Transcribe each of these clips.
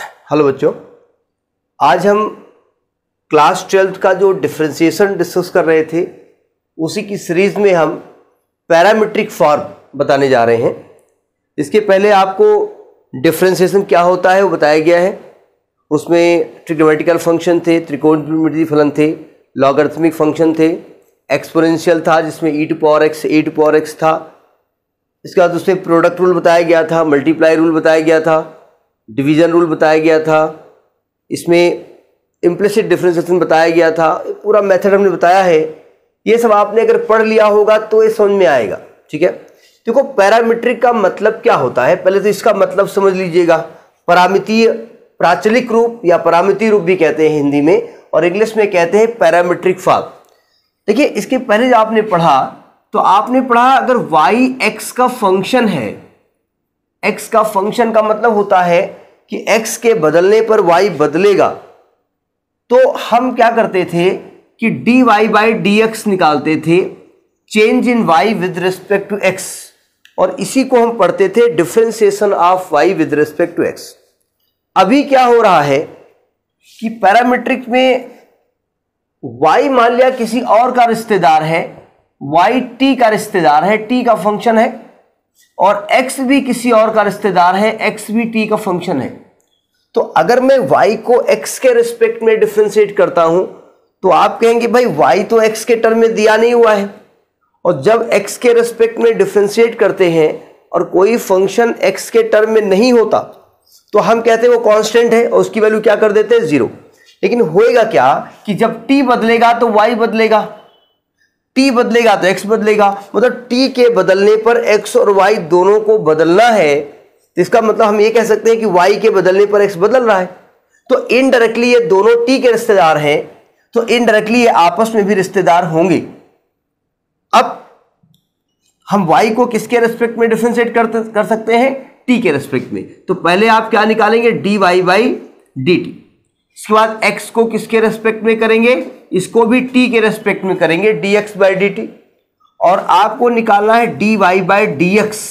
hello बच्चों आज हम क्लास ट्वेल्थ का जो डिफ्रेंसिएशन डिस्कस कर रहे थे उसी की सीरीज में हम पैरामीट्रिक फॉर्म बताने जा रहे हैं इसके पहले आपको डिफ्रेंसिएशन क्या होता है वो बताया गया है उसमें ट्रिग्नोमेटिकल फंक्शन थे त्रिकोणमिति फलन थे लॉगर्थमिक फंक्शन थे एक्सपोरेंशियल था जिसमें e to power x a to power x था इसके बाद उसमें प्रोडक्ट रूल बताया गया था मल्टीप्लाई रूल बताया गया था डिवीज़न रूल बताया गया था इसमें इम्प्लिसिट डिफ्रेंसेशन बताया गया था पूरा मेथड हमने बताया है ये सब आपने अगर पढ़ लिया होगा तो ये समझ में आएगा ठीक है देखो पैरामीट्रिक का मतलब क्या होता है पहले तो इसका मतलब समझ लीजिएगा परामितीय प्राचलिक रूप या परामितीय रूप भी कहते हैं हिंदी में और इंग्लिश में कहते हैं पैरामीट्रिक फॉर्म देखिए इसके पहले जो आपने पढ़ा तो आपने पढ़ा अगर y x का फंक्शन है एक्स का फंक्शन का मतलब होता है कि एक्स के बदलने पर वाई बदलेगा तो हम क्या करते थे कि d y by d x निकालते थे change in y with respect to x और इसी को हम पढ़ते थे differentiation of y with respect to x अभी क्या हो रहा है कि पैरामीट्रिक में वाई मान लिया किसी और का रिश्तेदार है वाई टी का रिश्तेदार है टी का फंक्शन है और x भी किसी और का रिश्तेदार है x भी t का फंक्शन है तो अगर मैं y को x के रिस्पेक्ट में डिफ्रेंशिएट करता हूं तो आप कहेंगे भाई y तो x के टर्म में दिया नहीं हुआ है और जब x के रिस्पेक्ट में डिफ्रेंशिएट करते हैं और कोई फंक्शन x के टर्म में नहीं होता तो हम कहते हैं वो कांस्टेंट है और उसकी वैल्यू क्या कर देते हैं जीरो लेकिन होएगा क्या कि जब t बदलेगा तो y बदलेगा टी बदलेगा तो एक्स बदलेगा मतलब टी के बदलने पर एक्स और वाई दोनों को बदलना है तो इसका मतलब हम ये कह सकते हैं कि वाई के बदलने पर एक्स बदल रहा है तो इनडायरेक्टली ये दोनों टी के रिश्तेदार हैं तो इनडायरेक्टली ये आपस में भी रिश्तेदार होंगे अब हम वाई को किसके रेस्पेक्ट में डिफ्रेंशिएट कर, कर सकते हैं टी के रेस्पेक्ट में तो पहले आप क्या निकालेंगे d y by d t इसके बाद x को किसके रेस्पेक्ट में करेंगे इसको भी टी के रेस्पेक्ट में करेंगे d x by d t और आपको निकालना है d y by d x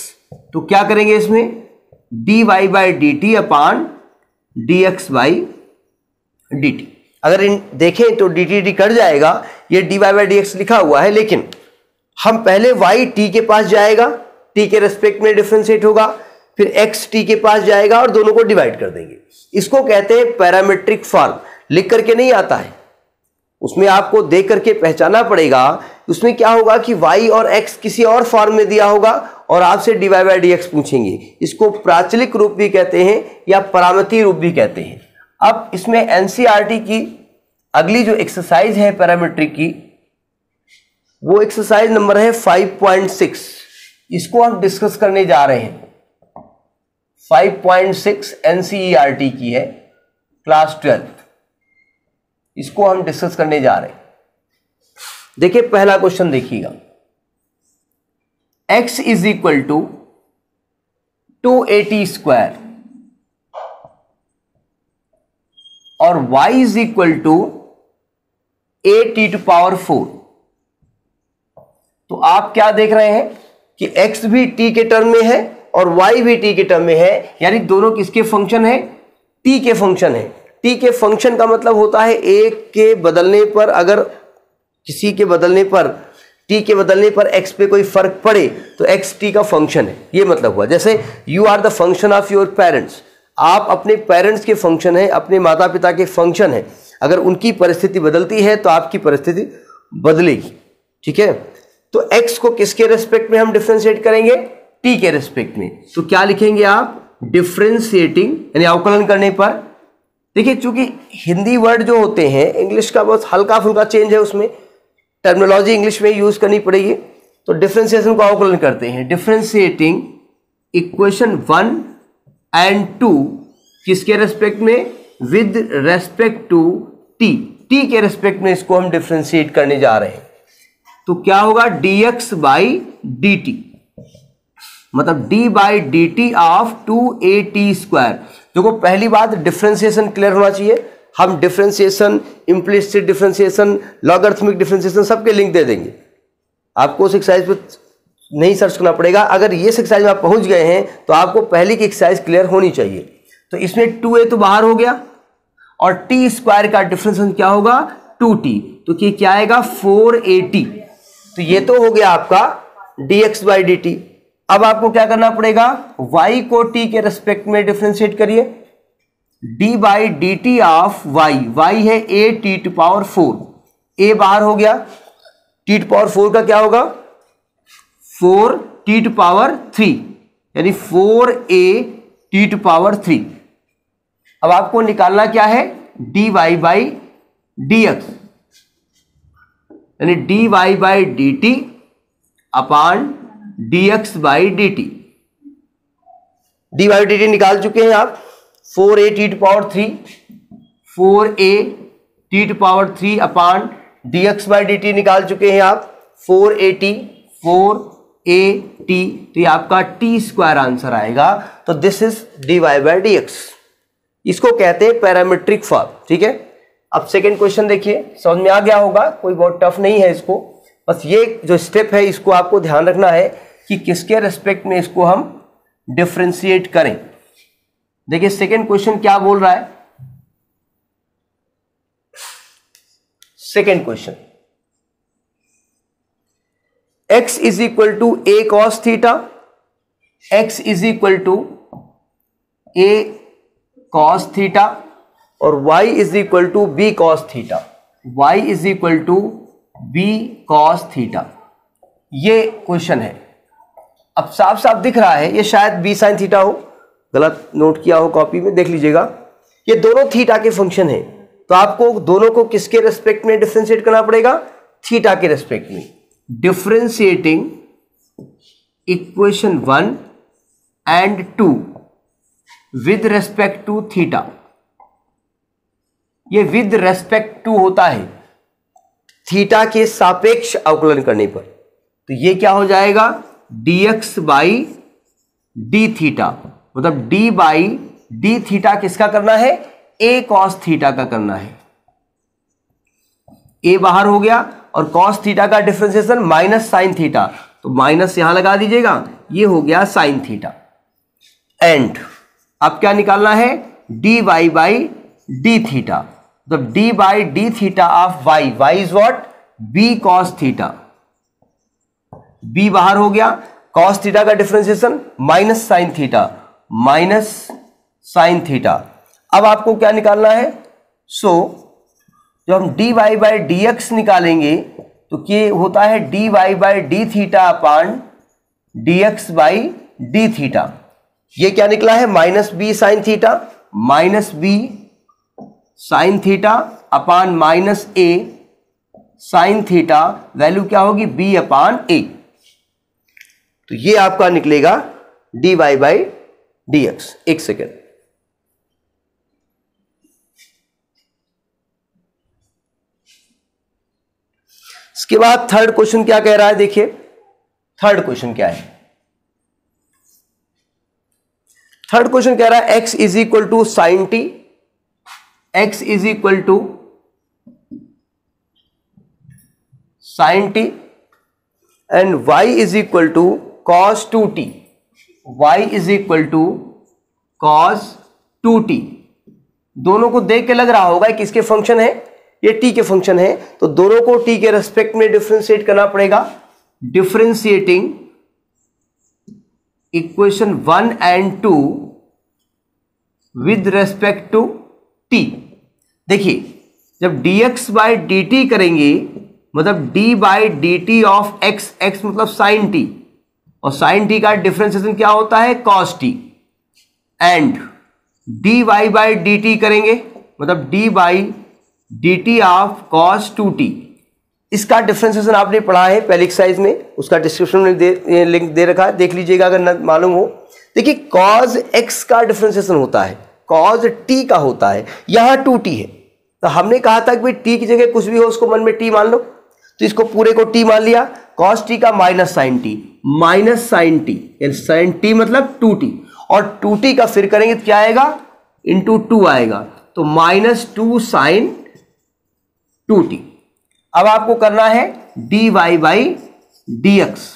तो क्या करेंगे इसमें d y by d t upon d x by d t अगर इन देखें तो डी टी डी कट जाएगा ये d y by d x लिखा हुआ है लेकिन हम पहले वाई टी के पास जाएगा टी के रेस्पेक्ट में डिफ्रेंशिएट होगा फिर एक्स टी के पास जाएगा और दोनों को डिवाइड कर देंगे इसको कहते हैं पैरामेट्रिक फॉर्म लिख करके नहीं आता है उसमें आपको देख करके पहचाना पड़ेगा उसमें क्या होगा कि वाई और एक्स किसी और फॉर्म में दिया होगा और आपसे डीवाई बाई डी एक्स पूछेंगे इसको प्राचलिक रूप भी कहते हैं या परामती रूप भी कहते हैं अब इसमें एनसीईआरटी की अगली जो एक्सरसाइज है पैरामेट्रिक की वो एक्सरसाइज नंबर है 5.6 इसको हम डिस्कस करने जा रहे हैं 5.6 एनसीईआरटी e की है क्लास ट्वेल्थ इसको हम डिस्कस करने जा रहे हैं देखिए पहला क्वेश्चन देखिएगा x is equal to two a t square और y is equal to a t to power four तो आप क्या देख रहे हैं कि x भी t के टर्म में है और वाई भी टी के टर्म में है यानी दोनों किसके फंक्शन है टी के फंक्शन है टी के फंक्शन का मतलब होता है एक के बदलने पर अगर किसी के बदलने पर टी के बदलने पर एक्स पे कोई फर्क पड़े तो एक्स टी का फंक्शन है ये मतलब हुआ जैसे you are the function of your parents आप अपने पेरेंट्स के फंक्शन हैं अपने माता पिता के फंक्शन हैं अगर उनकी परिस्थिति बदलती है तो आपकी परिस्थिति बदलेगी ठीक है तो एक्स को किसके रेस्पेक्ट में हम डिफ्रेंशिएट करेंगे टी के रेस्पेक्ट में तो क्या लिखेंगे आप डिफ्रेंशिएटिंग यानी अवकलन करने पर देखिए चूंकि हिंदी वर्ड जो होते हैं इंग्लिश का बहुत हल्का फुल्का चेंज है उसमें टर्मिनोलॉजी इंग्लिश में यूज करनी पड़ेगी तो डिफ्रेंसिएशन को अवकलन करते हैं differentiating equation one and two किसके रेस्पेक्ट में with respect to t t के रेस्पेक्ट में इसको हम डिफ्रेंशिएट करने जा रहे हैं तो क्या होगा d x by d t मतलब d by d t of two a t square देखो पहली बात डिफ्रेंसिएशन क्लियर होना चाहिए हम differentiation implicit differentiation logarithmic differentiation सबके लिंक दे देंगे आपको उस एक्सरसाइज पर नहीं सर्च करना पड़ेगा अगर ये एक्सरसाइज में आप पहुंच गए हैं तो आपको पहले की एक्सरसाइज क्लियर होनी चाहिए तो इसमें टू ए तो बाहर हो गया और टी स्क्वायर का डिफ्रेंसिएशन क्या होगा टू टी तो ये क्या आएगा फोर ए टी तो ये तो हो गया आपका d x by d t अब आपको क्या करना पड़ेगा y को t के रेस्पेक्ट में डिफ्रेंशिएट करिए d by d t of y y है a t to power four a बाहर हो गया टी टू पावर फोर का क्या होगा four t to power three यानी four a t to power three अब आपको निकालना क्या है d y by d x यानी d y by d t upon d x by d t d by d t निकाल चुके हैं आप four a t to power three four a t to power three upon d x by d t निकाल चुके हैं आप four a T four a t तो ये आपका टी स्क्वायर आंसर आएगा तो this is d y by d x इसको कहते हैं पैरामेट्रिक फॉर्म ठीक है अब सेकेंड क्वेश्चन देखिए समझ में आ गया होगा कोई बहुत टफ नहीं है इसको बस ये जो स्टेप है इसको आपको ध्यान रखना है कि किसके रिस्पेक्ट में इसको हम डिफ्रेंशिएट करें देखिए सेकेंड क्वेश्चन क्या बोल रहा है second question x is equal to a cos theta x is equal to a cos theta और y is equal to b cos theta y is equal to b cos theta ये question है अब साफ साफ दिख रहा है ये शायद बी साइन थीटा हो गलत नोट किया हो कॉपी में देख लीजिएगा ये दोनों थीटा के फंक्शन है तो आपको दोनों को किसके रेस्पेक्ट में डिफ्रेंशिएट करना पड़ेगा थीटा के रेस्पेक्ट में differentiating equation one and two with respect to theta ये विद रेस्पेक्ट टू होता है थीटा के सापेक्ष अवकलन करने पर तो ये क्या हो जाएगा d x by d theta मतलब डी बाई डी थीटा किसका करना है ए कॉस थीटा का करना है ए बाहर हो गया और कॉस थीटा का डिफ्रेंसिएशन माइनस साइन थीटा तो माइनस यहां लगा दीजिएगा ये हो गया साइन थीटा एंड अब क्या निकालना है d y by d theta मतलब d by d theta of y y is what b cos theta b बाहर हो गया कॉस थीटा का differentiation minus sine theta minus sine theta अब आपको क्या निकालना है सो so, जो हम d y by d x निकालेंगे तो ये होता है d y by d theta upon d x by d theta ये क्या निकला है minus b sine theta minus b sine theta upon minus a sine theta value क्या होगी बी अपान ए तो ये आपका निकलेगा d y by d x एक सेकेंड इसके बाद थर्ड क्वेश्चन क्या कह रहा है देखिए थर्ड क्वेश्चन क्या है थर्ड क्वेश्चन कह रहा है x is equal to sine t x is equal to sine t and y is equal to cos two t y is equal to cos two t दोनों को देख के लग रहा होगा कि इसके फंक्शन है ये टी के फंक्शन है तो दोनों को टी के रेस्पेक्ट में डिफ्रेंशिएट करना पड़ेगा differentiating equation one and two with respect to t देखिए जब d x by d t करेंगे मतलब d by d t of x x मतलब साइन टी और साइन टी का डिफ्रेंसिएशन क्या होता है cos t and d y by d t करेंगे मतलब d by d t of cos two t इसका डिफ्रेंसिएशन आपने पढ़ा है पहले एक्सरसाइज में उसका डिस्क्रिप्शन में दे, लिंक दे रखा है देख लीजिएगा अगर न मालूम हो देखिए कॉज एक्स का डिफ्रेंसिएशन होता है कॉज टी का होता है यहां टू टी है तो हमने कहा था कि भाई टी की जगह कुछ भी हो उसको मन में टी मान लो तो इसको पूरे को टी मान लिया कॉस टी का minus sine t minus sine t sine t मतलब टू टी और टू टी का फिर करेंगे तो क्या आएगा इंटू टू आएगा तो minus two sine two t अब आपको करना है d y by d x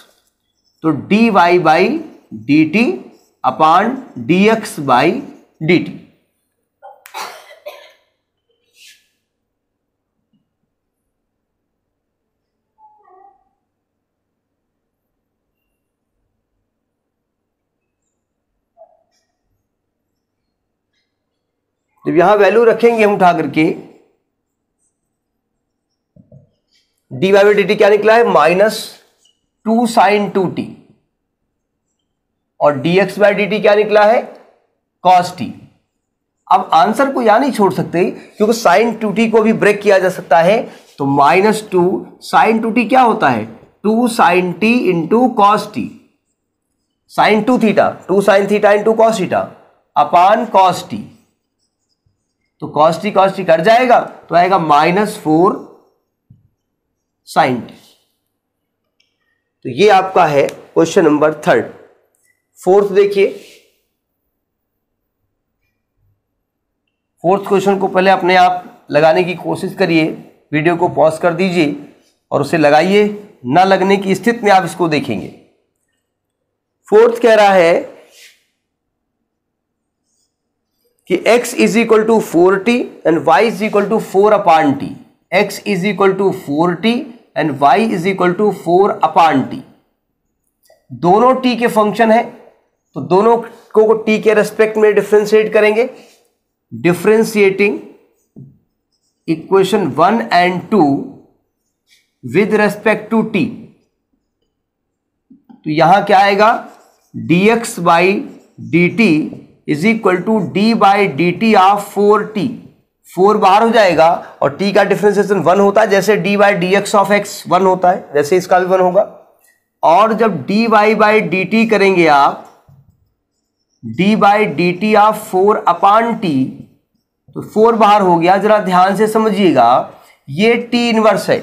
तो d y by d t upon d x by d t जब यहां वैल्यू रखेंगे हम उठा करके डी वाई डी टी क्या निकला है minus two sine two t और d x by d t क्या निकला है कॉस टी अब आंसर को यहां नहीं छोड़ सकते क्योंकि साइन टू टी को भी ब्रेक किया जा सकता है तो minus two sine two t क्या होता है two sine t into cos t sine two theta two sine theta into cos theta upon cos t तो कॉस्टी कॉस्टी कट जाएगा तो आएगा माइनस फोर साइन तो ये आपका है क्वेश्चन नंबर थर्ड फोर्थ देखिए फोर्थ क्वेश्चन को पहले अपने आप लगाने की कोशिश करिए वीडियो को पॉज कर दीजिए और उसे लगाइए ना लगने की स्थिति में आप इसको देखेंगे फोर्थ कह रहा है कि x is equal to four t and y is equal to four upon t x is equal to four t and y is equal to four upon t दोनों t के फंक्शन है तो दोनों को t के respect में differentiate करेंगे differentiating equation one and two with respect to t तो यहां क्या आएगा dx by d t is equal to d by d t of four t four बाहर हो जाएगा और टी का डिफ्रेंसिएशन वन होता है जैसे d by d x of x one होता है वैसे इसका भी वन होगा और जब d y by d t करेंगे आप d by d t of four upon t तो फोर बाहर हो गया जरा ध्यान से समझिएगा ये टी इनवर्स है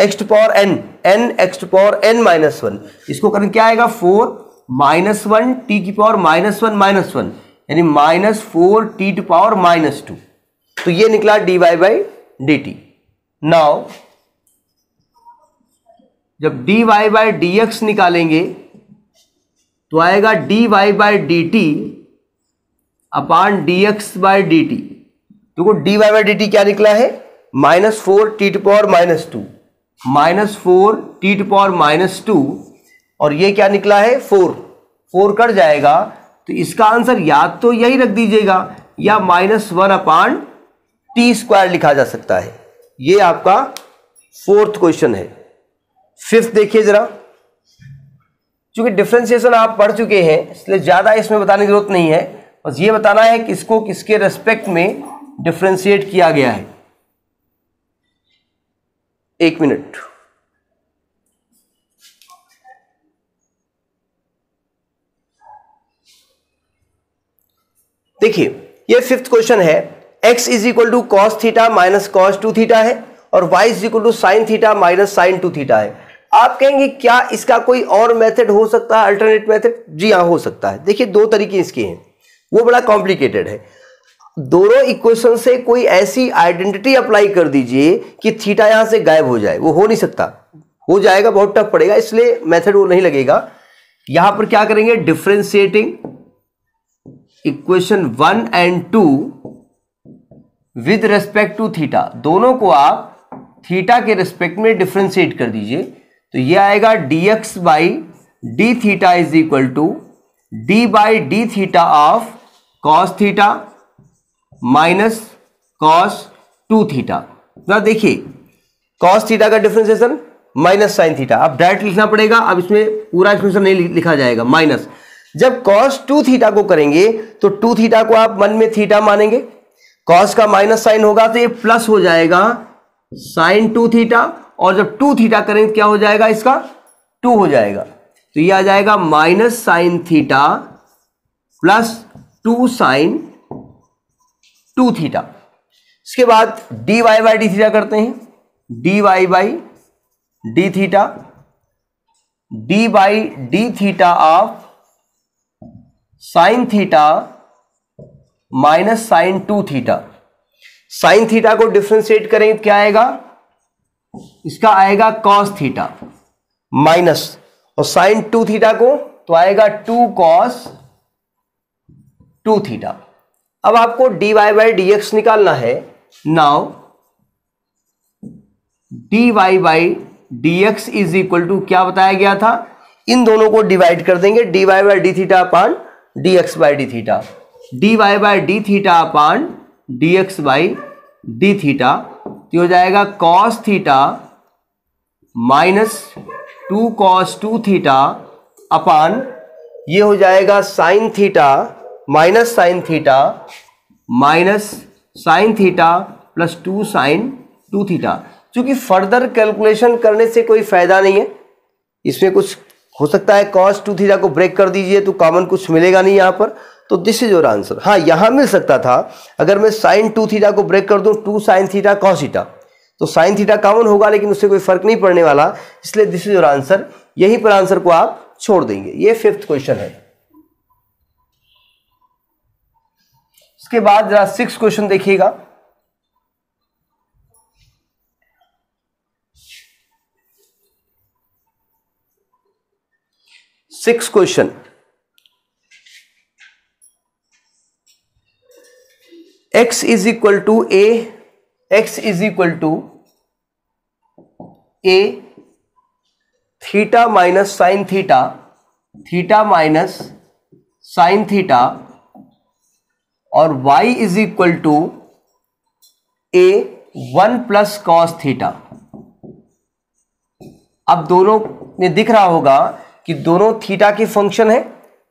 x power n n x power n minus one इसको करें क्या आएगा फोर माइनस वन टी की power minus one minus one यानी minus four t to power minus two तो ये निकला d y by d t now जब d y by d x निकालेंगे तो आएगा d y by d t upon d x by d t देखो d y by d t क्या निकला है minus four t to power minus two minus four t to power minus two और ये क्या निकला है फोर फोर कट जाएगा तो इसका आंसर याद तो यही रख दीजिएगा या minus one upon t square लिखा जा सकता है ये आपका फोर्थ क्वेश्चन है फिफ्थ देखिए जरा चूंकि डिफ्रेंसिएशन आप पढ़ चुके हैं इसलिए ज़्यादा इसमें बताने की जरूरत नहीं है बस ये बताना है किसको किसके रेस्पेक्ट में डिफ्रेंशिएट किया गया है एक मिनट देखिए ये फिफ्थ क्वेश्चन है x is equal to cos theta minus cos two theta है और y is equal to sine theta minus sine two theta है आप कहेंगे क्या इसका कोई और मेथड हो सकता है अल्टरनेट मेथड जी हाँ हो सकता है देखिए दो तरीके इसके हैं वो बड़ा कॉम्प्लिकेटेड है दोनों इक्वेशन से कोई ऐसी आइडेंटिटी अप्लाई कर दीजिए कि थीटा यहां से गायब हो जाए वो हो नहीं सकता हो जाएगा बहुत टफ पड़ेगा इसलिए मेथड वो नहीं लगेगा यहां पर क्या करेंगे differentiating equation one and two with respect to theta दोनों को आप थीटा के रेस्पेक्ट में डिफ्रेंशिएट कर दीजिए तो ये आएगा d x by d theta is equal to d by d theta of cos theta minus cos two theta ना देखिए कॉस थीटा का डिफ्रेंसिएशन माइनस साइन थीटा अब डायरेक्ट लिखना पड़ेगा अब इसमें पूरा एक्सप्रेशन नहीं लिखा जाएगा माइनस जब कॉस टू थीटा को करेंगे तो टू थीटा को आप मन में थीटा मानेंगे कॉस का माइनस साइन होगा तो ये प्लस हो जाएगा साइन टू थीटा और जब टू थीटा करेंगे तो क्या हो जाएगा इसका टू हो जाएगा तो ये आ जाएगा minus sine theta plus two sine two theta इसके बाद d y by d theta करते हैं d y by d theta d by d theta of sine theta minus sine two theta sine theta को differentiate करें तो क्या आएगा इसका आएगा कॉस थीटा माइनस और साइन टू थीटा को तो आएगा टू कॉस टू थीटा अब आपको d y by d x निकालना है now d y by d x is equal to क्या बताया गया था इन दोनों को डिवाइड कर देंगे d y by d theta upon d x by d theta d y by d theta upon d x by d theta तो हो जाएगा cos theta minus two cos two theta upon ये हो जाएगा sine theta minus sine theta minus sine theta plus two sine two theta चूंकि further calculation करने से कोई फायदा नहीं है इसमें कुछ हो सकता है कॉस टू थीटा को ब्रेक कर दीजिए तो कॉमन कुछ मिलेगा नहीं यहाँ पर तो दिस इज योर आंसर हाँ यहाँ मिल सकता था अगर मैं साइन टू थीटा को ब्रेक कर दूँ two sine theta cos theta तो साइन थीटा कॉमन होगा लेकिन उससे कोई फर्क नहीं पड़ने वाला इसलिए दिस इज योर आंसर यहीं पर आंसर को आप छोड़ देंगे ये फिफ्थ क्वेश्चन है इसके बाद जरा सिक्स क्वेश्चन देखिएगा six question x is equal to a x is equal to a theta minus sine theta theta minus sine theta और y is equal to a one plus cos theta अब दोनों में दिख रहा होगा कि दोनों थीटा के फंक्शन है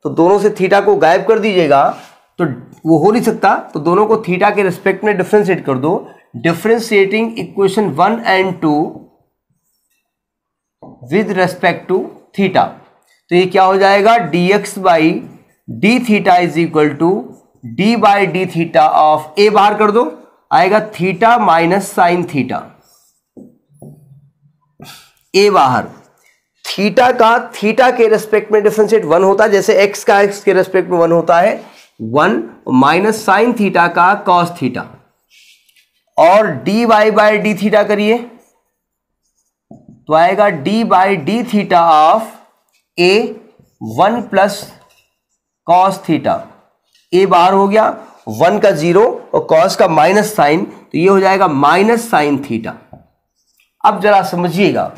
तो दोनों से थीटा को गायब कर दीजिएगा तो वो हो नहीं सकता तो दोनों को थीटा के रिस्पेक्ट में डिफ्रेंशिएट कर दो differentiating equation one and two with respect to theta तो ये क्या हो जाएगा d x by d theta is equal to d by d theta of a बाहर कर दो आएगा theta minus sine theta a बाहर थीटा का थीटा के रेस्पेक्ट में डिफ्रेंशिएट वन होता है जैसे एक्स का एक्स के रेस्पेक्ट में वन होता है वन माइनस साइन थीटा का कॉस थीटा और d y by d theta करिए तो आएगा d by d theta of a one plus cos theta a बाहर हो गया वन का जीरो और कॉस का माइनस साइन तो ये हो जाएगा माइनस साइन थीटा अब जरा समझिएगा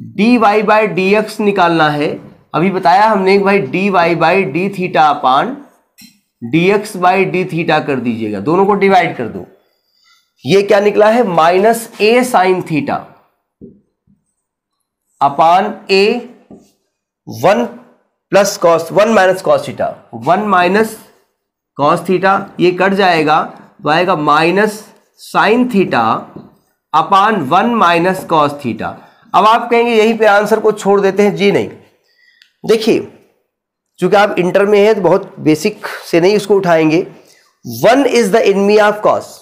d y by d x निकालना है अभी बताया हमने भाई d y by d theta upon d x by d theta कर दीजिएगा दोनों को डिवाइड कर दो ये क्या निकला है minus a sine theta upon a one plus cos one minus cos theta one minus cos theta ये कट जाएगा तो आएगा minus sine theta upon one minus cos theta अब आप कहेंगे यहीं पे आंसर को छोड़ देते हैं जी नहीं देखिए चूंकि आप इंटर में हैं तो बहुत बेसिक से नहीं उसको उठाएंगे one is the enemy of cos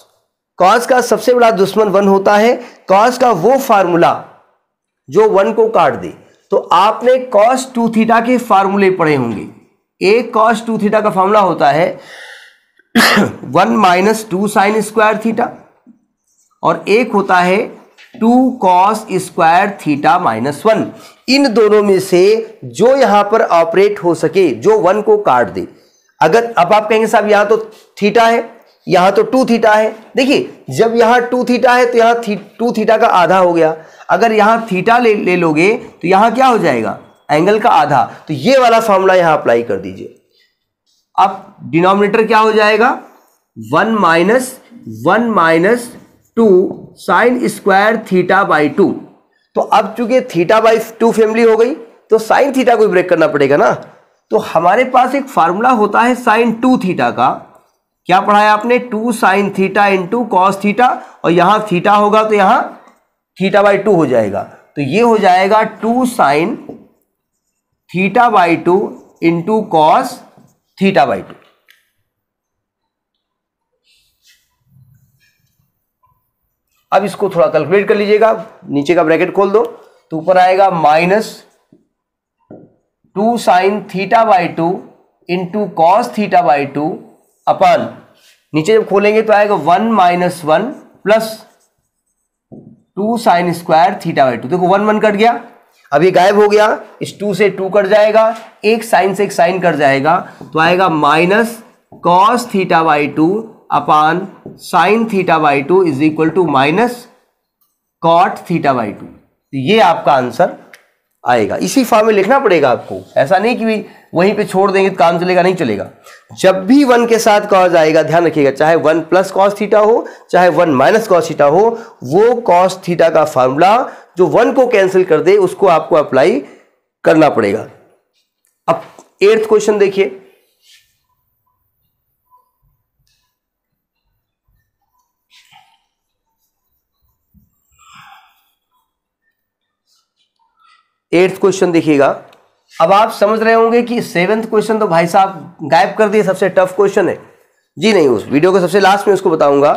cos का सबसे बड़ा दुश्मन वन होता है कॉस का वो फार्मूला जो वन को काट दे तो आपने कॉस टू थीटा के फार्मूले पढ़े होंगे एक कॉस टू थीटा का फार्मूला होता है one minus two sine square theta और एक होता है two cos square theta minus one इन दोनों में से जो यहां पर ऑपरेट हो सके जो वन को काट दे अगर अब आप कहेंगे साहब यहां तो थीटा है यहां तो टू थीटा है देखिए जब यहां टू थीटा है तो यहां थी, टू थीटा का आधा हो गया अगर यहां थीटा ले ले लोगे तो यहां क्या हो जाएगा एंगल का आधा तो ये वाला फॉर्मूला यहां अप्लाई कर दीजिए अब डिनोमिनेटर क्या हो जाएगा one minus one minus two sine square theta by two तो अब चूंकि थीटा बाई टू फैमिली हो गई तो साइन थीटा को ब्रेक करना पड़ेगा ना तो हमारे पास एक फार्मूला होता है साइन टू थीटा का क्या पढ़ाया आपने two sine theta into cos theta और यहां थीटा होगा तो यहां थीटा बाई टू हो जाएगा तो ये हो जाएगा two sine theta by two into cos theta by two अब इसको थोड़ा कैलकुलेट कर लीजिएगा नीचे का ब्रैकेट खोल दो तो ऊपर आएगा minus two sine theta by two into cos theta by two upon नीचे जब खोलेंगे तो आएगा one minus one plus two sine square theta by two देखो वन वन कट गया अब ये गायब हो गया इस टू से टू कट जाएगा एक साइन से एक साइन कट जाएगा तो आएगा minus cos theta by two upon sine theta by two is equal to minus cot theta by two तो ये आपका आंसर आएगा इसी फॉर्म में लिखना पड़ेगा आपको ऐसा नहीं कि वहीं पे छोड़ देंगे तो काम चलेगा नहीं चलेगा जब भी वन के साथ कॉज आएगा ध्यान रखिएगा चाहे वन प्लस कॉस थीटा हो चाहे वन माइनस कॉस थीटा हो वो कॉस थीटा का फॉर्मूला जो वन को कैंसिल कर दे उसको आपको अप्लाई करना पड़ेगा अब एर्थ क्वेश्चन देखिए एट्थ क्वेश्चन देखिएगा अब आप समझ रहे होंगे कि सेवेंथ क्वेश्चन तो भाई साहब गायब कर दिए सबसे टफ क्वेश्चन है जी नहीं उस वीडियो के सबसे लास्ट में उसको बताऊंगा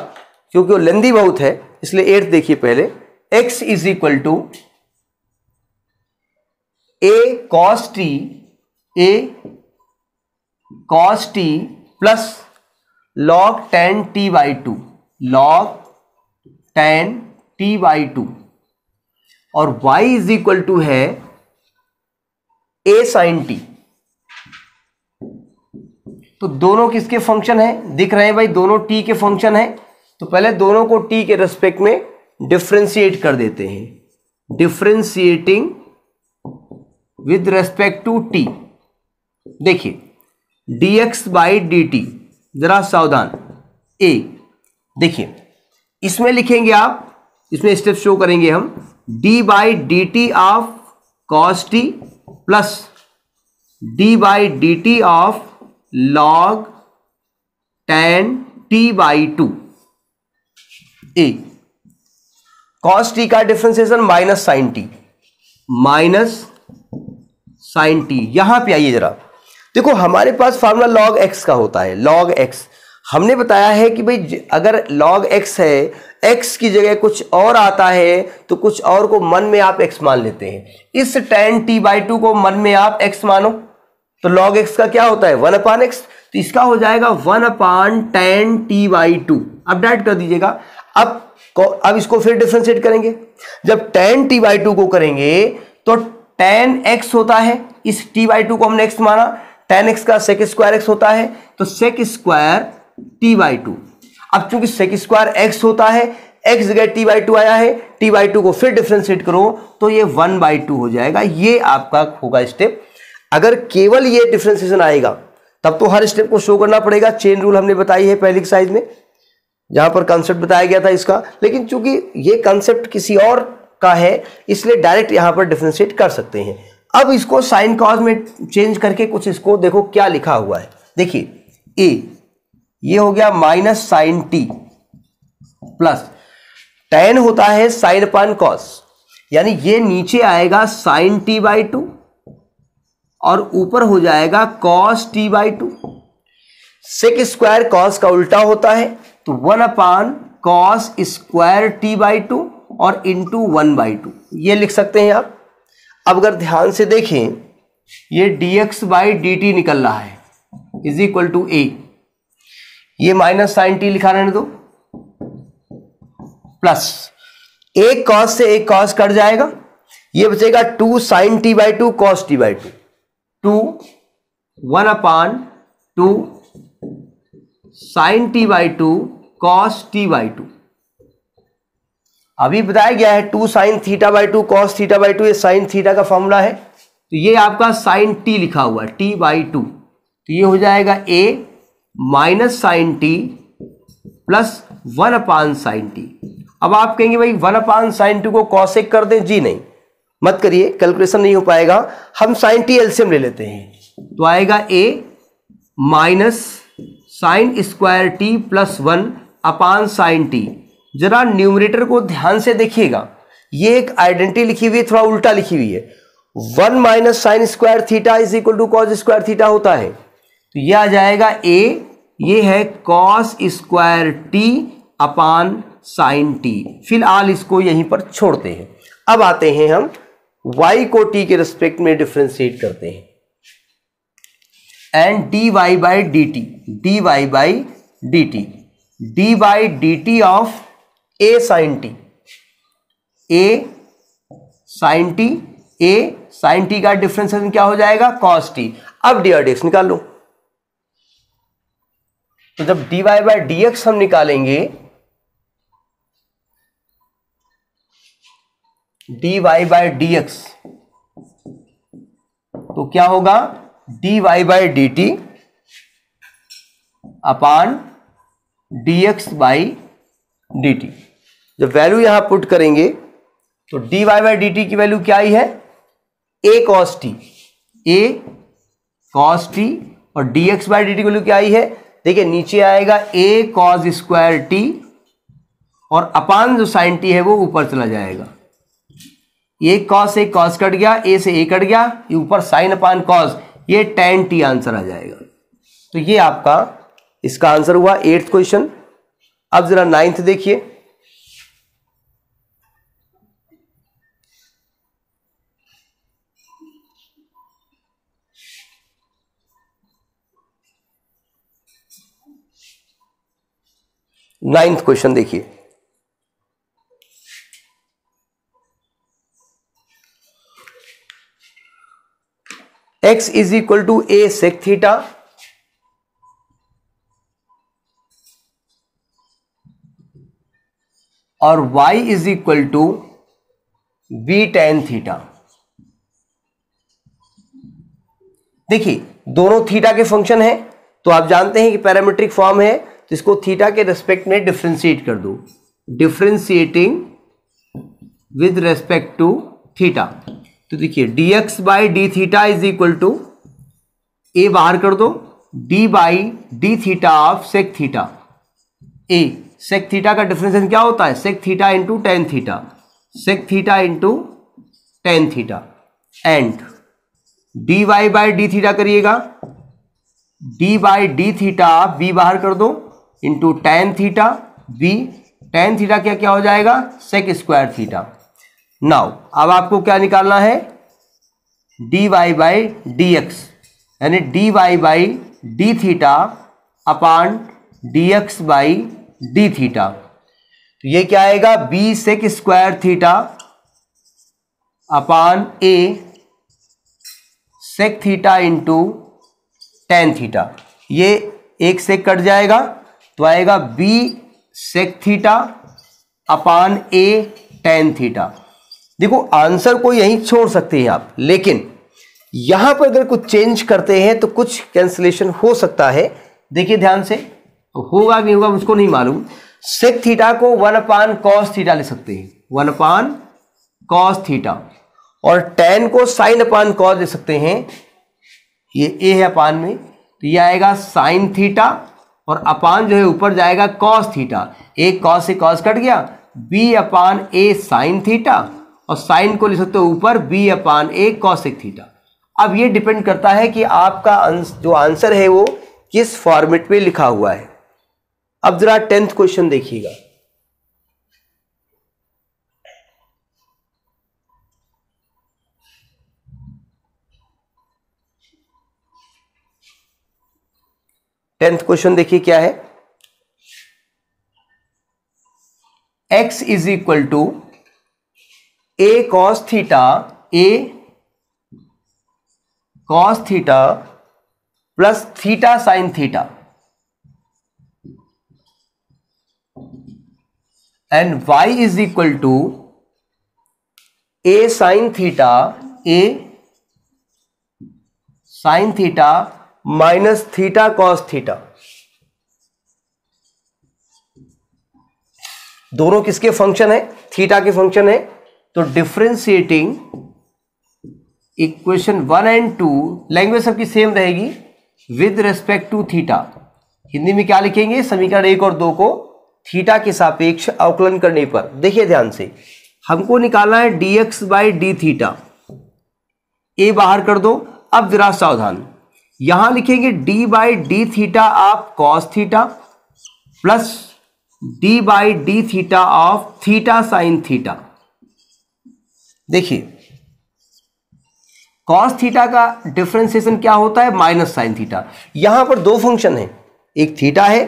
क्योंकि वो लेंदी बहुत है इसलिए एट्थ देखिए पहले x is equal to a cos t a cos t plus log tan t by two log tan t by two और y इज इक्वल टू है ए साइन टी तो दोनों किसके फंक्शन है दिख रहे हैं भाई दोनों टी के फंक्शन है तो पहले दोनों को टी के रेस्पेक्ट में डिफ्रेंशिएट कर देते हैं differentiating with respect to t देखिए d x by d t जरा सावधान ए देखिए इसमें लिखेंगे आप इसमें स्टेप शो करेंगे हम d by d t of cos t plus d by d t of log tan t by two a cos t का differentiation minus sine t minus sine t यहां पे आइए जरा देखो हमारे पास फार्मूला लॉग एक्स का होता है लॉग एक्स हमने बताया है कि भाई अगर लॉग एक्स है एक्स की जगह कुछ और आता है तो कुछ और को मन में आप एक्स मान लेते हैं इस टेन टी बाई टू को मन में आप x मानो तो log x का क्या होता है वन अपान एक्स तो इसका हो जाएगा one upon tan t by two अब डाइट कर दीजिएगा अब अब इसको फिर डिफ्रेंशिएट करेंगे जब टेन टी बाई टू को करेंगे तो टेन एक्स होता है इस टी बाई टू को हमने एक्स माना टेन एक्स का सेक स्क्वायर एक्स होता है तो sec square t by two अब चूंकि सेक स्क्वायर एक्स होता है एक्स जगह टी बाई टू आया है टी बाई टू को फिर डिफ्रेंशिएट करो तो ये वन बाई टू हो जाएगा ये आपका होगा स्टेप अगर केवल ये डिफ्रेंसिएशन आएगा तब तो हर स्टेप को शो करना पड़ेगा चेन रूल हमने बताई है पहली साइज में जहां पर कंसेप्ट बताया गया था इसका लेकिन चूंकि ये कंसेप्ट किसी और का है इसलिए डायरेक्ट यहां पर डिफ्रेंशिएट कर सकते हैं अब इसको साइन कॉज में चेंज करके कुछ इसको देखो क्या लिखा हुआ है देखिए ए ये हो गया minus sine t plus tan होता है साइन पान कॉस यानी ये नीचे आएगा साइन टी बाई टू और ऊपर हो जाएगा cos t by two sec square cos का उल्टा होता है तो one upon cos square t by two और इंटू वन बाई टू ये लिख सकते हैं आप अब अगर ध्यान से देखें ये d x by d t निकल रहा है इज इक्वल टू ए ये माइनस साइन टी लिखा रहने दो प्लस एक कॉस से एक कॉस कट जाएगा ये बचेगा two sine t by two cos t by two two one upon two sine t by two cos t by two अभी बताया गया है two sine theta by two cos theta by two ये sine theta का formula है तो ये आपका साइन टी लिखा हुआ है टी बाई टू तो ये हो जाएगा a minus sine t plus one upon sine t अब आप कहेंगे भाई वन अपान साइन टी को कौशिक कर दें जी नहीं मत करिए कैलकुलेशन नहीं हो पाएगा हम साइन टी एल्सियम ले लेते हैं तो आएगा a minus sine square t plus one upon sine t जरा न्यूमरेटर को ध्यान से देखिएगा ये एक आइडेंटिटी लिखी हुई है थोड़ा उल्टा लिखी हुई है one minus sine square theta is equal to cos square theta होता है तो यह आ जाएगा ए ये है cos square t upon sine t फिलहाल इसको यहीं पर छोड़ते हैं अब आते हैं हम वाई को टी के रिस्पेक्ट में डिफ्रेंशिएट करते हैं and d y by d t d y by d t d by d t of a sine t a sine t a sine t का डिफ्रेंसिएशन क्या हो जाएगा कॉस टी अब d r d x निकाल लो तो जब dy y by D हम निकालेंगे dy वाई बाई डी तो क्या होगा dy y by d t upon d x by d t जब वैल्यू यहां पुट करेंगे तो d y by d t की वैल्यू क्या आई है a cos t a cos t और d x by d t की वैल्यू क्या आई है देखिए नीचे आएगा ए कॉज स्क्वायर टी और अपान जो साइन टी है वो ऊपर चला जाएगा a cos a cos cut गया ए से ए कट गया ये ऊपर साइन अपान कॉस ये टेन टी आंसर आ जाएगा तो ये आपका इसका आंसर हुआ एट्थ क्वेश्चन अब जरा नाइन्थ देखिए नाइन्थ क्वेश्चन देखिए x is equal to a sec theta और y is equal to b tan theta देखिए दोनों थीटा के फंक्शन है तो आप जानते हैं कि पैरामेट्रिक फॉर्म है तो इसको थीटा के रेस्पेक्ट में डिफ्रेंशिएट कर दो differentiating with respect to theta तो देखिए d x by d theta is equal to a बाहर कर दो d by d theta of sec theta a sec theta का डिफ्रेंशिएशन क्या होता है sec theta into tan theta sec theta into tan theta and d y by d theta करिएगा d by d theta b बाहर कर दो into tan theta b tan theta क्या क्या हो जाएगा सेक स्क्वायर थीटा नाउ अब आपको क्या निकालना है d y by d x यानी d y by d theta upon d x by d theta तो ये क्या आएगा b sec square theta upon a sec theta into tan theta ये एक सेक कट जाएगा तो आएगा b sec theta upon a tan theta देखो आंसर को यहीं छोड़ सकते हैं आप लेकिन यहां पर अगर कुछ चेंज करते हैं तो कुछ कैंसिलेशन हो सकता है देखिए ध्यान से होगा कि होगा उसको नहीं मालूम सेक थीटा को वन अपान कॉस थीटा ले सकते हैं वन अपान कॉस थीटा और टेन को साइन अपान कॉस ले सकते हैं ये ए है अपान में तो ये आएगा साइन थीटा और अपान जो है ऊपर जाएगा कॉस थीटा एक कॉस से कॉस कट गया b upon a sine theta और साइन को लिख सकते हो ऊपर b upon a cosec theta अब ये डिपेंड करता है कि आपका जो आंसर है वो किस फॉर्मेट में लिखा हुआ है अब जरा टेंथ क्वेश्चन देखिएगा टेंथ क्वेश्चन देखिए क्या है x is equal to a cos theta a cos theta plus theta sine theta and y is equal to a sine theta a sine theta minus theta cos theta दोनों किसके function है theta के function है तो differentiating equation one and two language सबकी same रहेगी with respect to theta Hindi में क्या लिखेंगे समीकरण एक और दो को थीटा के सापेक्ष अवकलन करने पर देखिए ध्यान से हमको निकालना है d x by d theta a बाहर कर दो अब जरा सावधान यहां लिखेंगे d by d theta of cos theta plus d by d theta of theta sine theta देखिए कॉस थीटा का डिफ्रेंसिएशन क्या होता है माइनस साइन थीटा यहां पर दो फंक्शन है एक थीटा है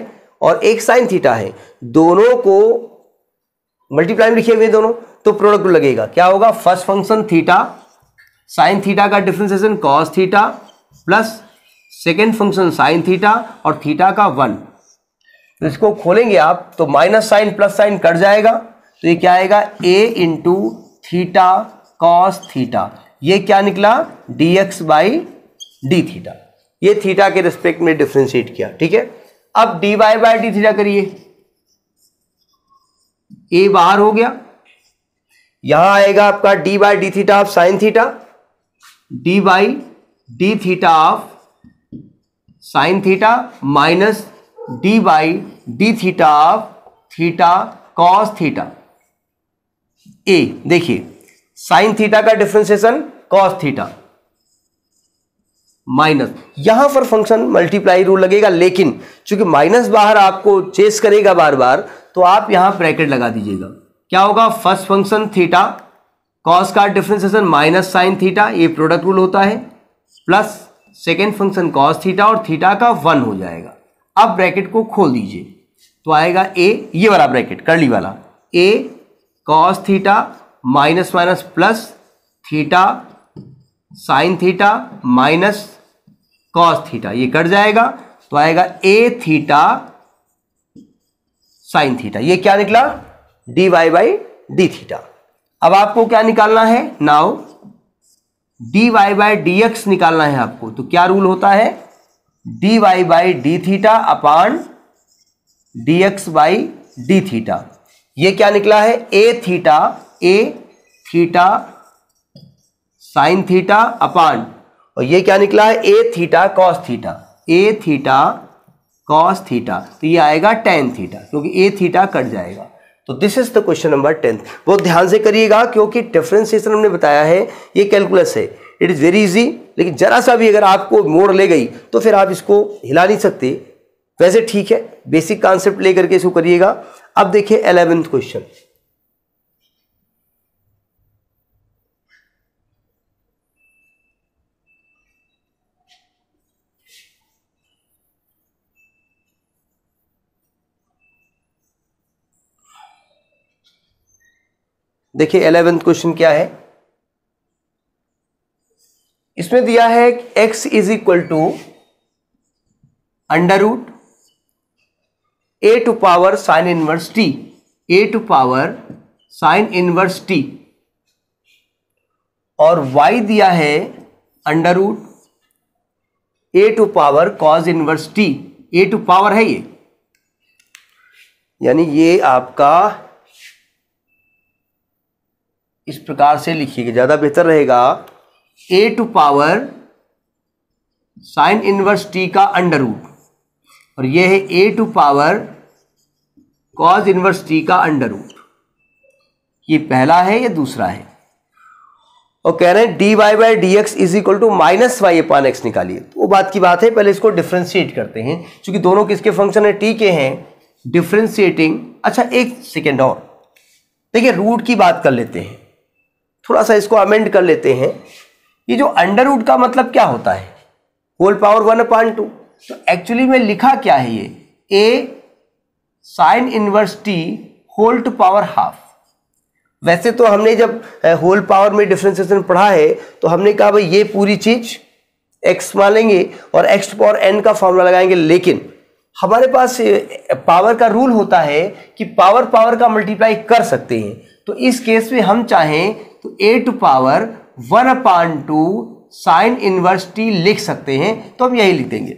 और एक साइन थीटा है दोनों को मल्टीप्लाई में लिखे हुए दोनों तो प्रोडक्ट लगेगा क्या होगा first function theta sine theta का differentiation cos theta plus second function sine theta और थीटा का वन तो इसको खोलेंगे आप तो minus sine plus sine cut जाएगा तो ये क्या आएगा a into theta cos theta ये क्या निकला d x by d theta ये थीटा के रिस्पेक्ट में डिफ्रेंशिएट किया ठीक है अब d y by d theta करिए ए बाहर हो गया यहां आएगा आपका d by d theta of sine theta d by d theta of sine theta minus d by d theta of theta cos theta a देखिए साइन थीटा का differentiation cos theta minus यहां पर फंक्शन मल्टीप्लाई रूल लगेगा लेकिन चूंकि minus बाहर आपको chess करेगा बार बार तो आप यहां ब्रैकेट लगा दीजिएगा क्या होगा फर्स्ट फंक्शन थीटा कॉस का डिफ्रेंसिएशन माइनस साइन थीटा ये प्रोडक्ट रूल होता है plus second function cos theta और थीटा का वन हो जाएगा अब ब्रैकेट को खोल दीजिए तो आएगा ए ये वाला ब्रैकेट करली वाला a cos theta minus minus plus theta sine theta minus cos theta ये कट जाएगा तो आएगा ए थीटा साइन थीटा ये क्या निकला d y by d theta अब आपको क्या निकालना है now d y by d x निकालना है आपको तो क्या रूल होता है d y by d theta upon d x by d theta ये क्या निकला है a theta a theta sine theta upon और ये क्या निकला है a theta cos theta a theta cos theta तो ये आएगा टेन थीटा क्योंकि ए थीटा कट जाएगा तो this is the question number tenth बहुत ध्यान से करिएगा क्योंकि डिफ्रेंसिएशन हमने बताया है ये कैलकुलस है इट इज़ वेरी इजी लेकिन जरा सा भी अगर आपको मोड़ ले गई तो फिर आप इसको हिला नहीं सकते वैसे ठीक है बेसिक कॉन्सेप्ट लेकर के इसको करिएगा अब देखिए एलेवेंथ क्वेश्चन देखिए एलेवेंथ क्वेश्चन क्या है इसमें दिया है x is equal to under root a to power sine inverse t a to power sine inverse t और y दिया है under root a to power cos inverse t a to power है ये यानी ये आपका इस प्रकार से लिखिएगा ज़्यादा बेहतर रहेगा a to power sine inverse t का अंडर रूट और यह है a to power cos inverse t का अंडर रूट ये पहला है या दूसरा है और कह रहे हैं d y by d x is equal to minus y upon x निकालिए तो वो बात की बात है पहले इसको डिफ्रेंशिएट करते हैं क्योंकि दोनों किसके फंक्शन है टी के हैं डिफ्रेंशिएटिंग अच्छा एक सेकेंड और देखिए रूट की बात कर लेते हैं थोड़ा सा इसको अमेंड कर लेते हैं ये जो अंडरवुड का मतलब क्या होता है whole power one point two तो एक्चुअली में लिखा क्या है ये a sine inverse t whole to power half वैसे तो हमने जब होल पावर में डिफ्रेंसिएशन पढ़ा है तो हमने कहा भाई ये पूरी चीज एक्स मानेंगे और एक्स पावर एन का फॉर्मूला लगाएंगे लेकिन हमारे पास पावर का रूल होता है कि पावर पावर का मल्टीप्लाई कर सकते हैं तो इस केस में हम चाहें तो a to power one upon two sine inverse t लिख सकते हैं तो हम यही लिख देंगे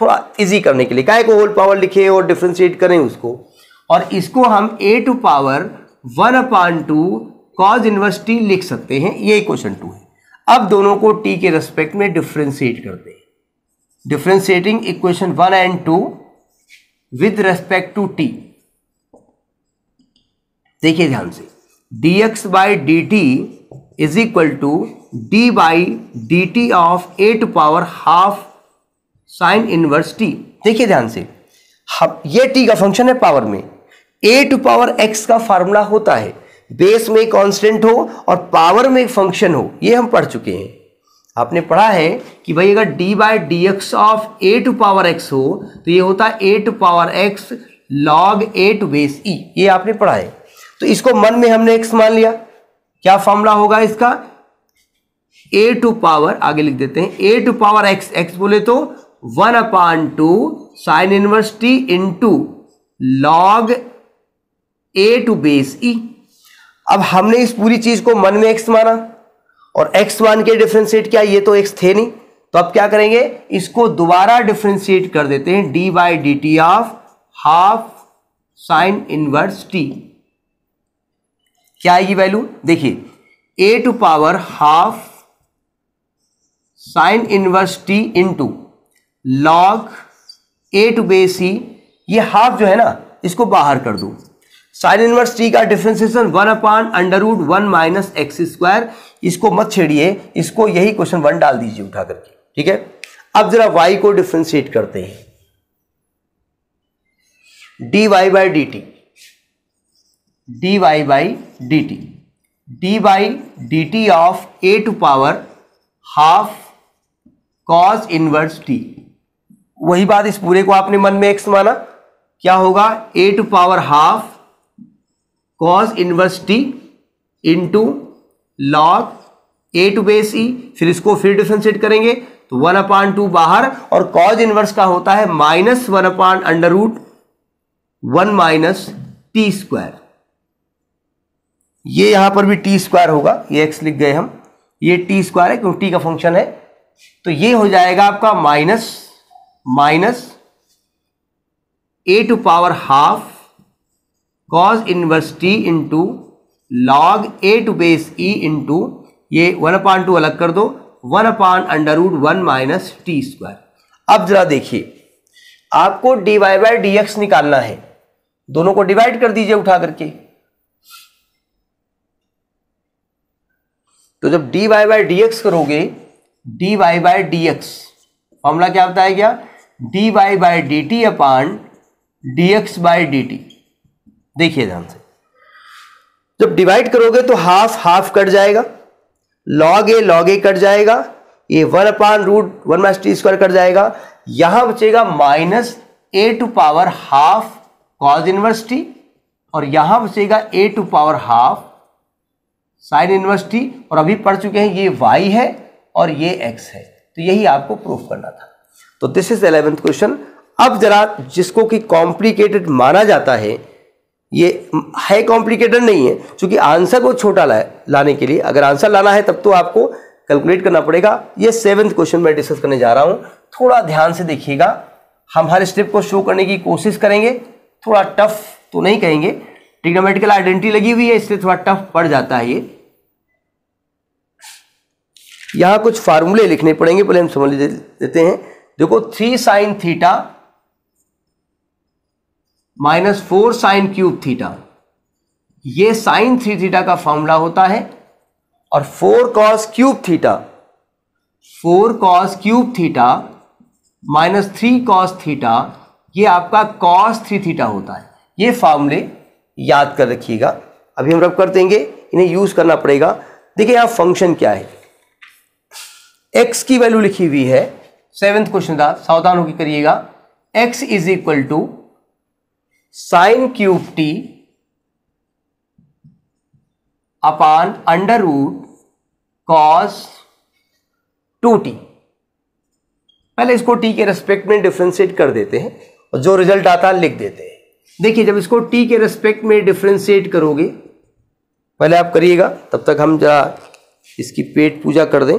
थोड़ा इजी करने के लिए काय को होल पावर लिखे और डिफ्रेंशिएट करें उसको और इसको हम a to power one upon two cos inverse t लिख सकते हैं ये क्वेश्चन टू है अब दोनों को टी के रेस्पेक्ट में डिफ्रेंशिएट करते हैं differentiating equation one and two with respect to t देखिए ध्यान से d x by d t is equal to d by d t of a to power half sine inverse t देखिए ध्यान से ये टी का फंक्शन है power में ए टू पावर एक्स का फार्मूला होता है बेस में एक कॉन्स्टेंट हो और पावर में एक फंक्शन हो ये हम पढ़ चुके हैं आपने पढ़ा है कि भाई अगर d by d x of a to power x हो तो ये होता है a to power x log a to base e ये आपने पढ़ा है तो इसको मन में हमने एक्स मान लिया क्या फॉर्मूला होगा इसका ए टू पावर आगे लिख देते हैं a to power x x बोले तो one upon two sine inverse t to log a to base e अब हमने इस पूरी चीज को मन में एक्स माना और एक्स मान के डिफ्रेंशिएट किया ये तो एक्स थे नहीं तो अब क्या करेंगे इसको दोबारा डिफ्रेंशिएट कर देते हैं d by d t of half sine inverse t क्या आएगी वैल्यू देखिए a to power half sine inverse t into log a to base ये हाफ जो है ना इसको बाहर कर दू साइन इनवर्स टी का differentiation one upon under root one minus x square इसको मत छेड़िए इसको यही क्वेश्चन वन डाल दीजिए उठा करके ठीक है अब जरा वाई को डिफ्रेंशिएट करते हैं d y by d t d y by d t d by d t of a to power half cos inverse t वही बात इस पूरे को आपने मन में एक्स माना क्या होगा a to power half cos inverse t into log a to base e फिर इसको फिर डिफ्रेंशिएट करेंगे तो वन अपॉइंट टू बाहर और कॉज इनवर्स का होता है minus one upon under root one minus t square ये यहाँ पर भी टी स्क्वायर होगा ये एक्स लिख गए हम ये टी स्क्वायर है क्योंकि टी का फंक्शन है तो ये हो जाएगा आपका minus minus a to power half cos inverse t into log a to base e into ये वन अपान टू अलग कर दो one upon under root one minus t square अब जरा देखिए आपको d y by d x निकालना है दोनों को डिवाइड कर दीजिए उठा करके तो जब d y by d x करोगे d y by d x formula क्या बताया गया d y by d t upon d x by d t देखिए ध्यान से जब डिवाइड करोगे तो हाफ हाफ कट जाएगा log a log a cut जाएगा ये one upon root one minus t square cut जाएगा यहां बचेगा minus a to power half cos inverse t और यहां बचेगा ए to power half sine inverse t और अभी पढ़ चुके हैं ये वाई है और ये एक्स है तो यही आपको प्रूफ करना था तो दिस इज एलेवेंथ क्वेश्चन अब जरा जिसको कि कॉम्प्लिकेटेड माना जाता है ये है कॉम्प्लिकेटेड नहीं है क्योंकि आंसर को छोटा ला लाने के लिए अगर आंसर लाना है तब तो आपको कैलकुलेट करना पड़ेगा ये सेवेंथ क्वेश्चन मैं डिस्कस करने जा रहा हूँ थोड़ा ध्यान से देखिएगा हम हर स्टेप को शो करने की कोशिश करेंगे थोड़ा टफ तो नहीं कहेंगे टिग्नोमेटिकल आइडेंटिटी लगी हुई है इसलिए थोड़ा टफ पड़ जाता है ये यहाँ कुछ फार्मूले लिखने पड़ेंगे पहले हम समझ लेते हैं देखो three sine theta minus four sine cube theta ये साइन थ्री थीटा का फॉर्मूला होता है और four cos cube theta four cos cube theta minus three cos theta ये आपका कॉस थ्री थीटा होता है ये फॉर्मूले याद कर रखिएगा अभी हम रब कर देंगे इन्हें यूज़ करना पड़ेगा देखिए यहाँ फंक्शन क्या है एक्स की वैल्यू लिखी हुई है सेवेंथ क्वेश्चन था सावधान होकर करिएगा x is equal to sine cube t upon under root cos two t पहले इसको टी के रेस्पेक्ट में डिफ्रेंशिएट कर देते हैं और जो रिजल्ट आता है लिख देते हैं देखिए जब इसको टी के रेस्पेक्ट में डिफ्रेंशिएट करोगे पहले आप करिएगा तब तक हम जरा इसकी पेट पूजा कर दें